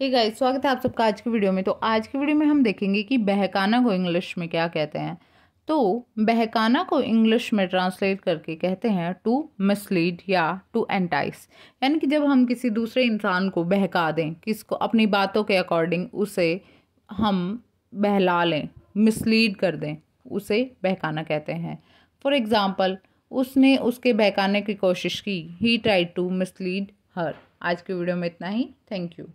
ठीक गाइस स्वागत है आप सबका आज की वीडियो में तो आज की वीडियो में हम देखेंगे कि बहकाना को इंग्लिश में क्या कहते हैं तो बहकाना को इंग्लिश में ट्रांसलेट करके कहते हैं टू मिसलीड या टू एंटाइस यानी कि जब हम किसी दूसरे इंसान को बहका दें किसको अपनी बातों के अकॉर्डिंग उसे हम बहला लें मिसलीड कर दें उसे बहकाना कहते हैं फॉर एग्ज़ाम्पल उसने उसके बहकाने की कोशिश की ही ट्राई टू मिसलीड हर आज की वीडियो में इतना ही थैंक यू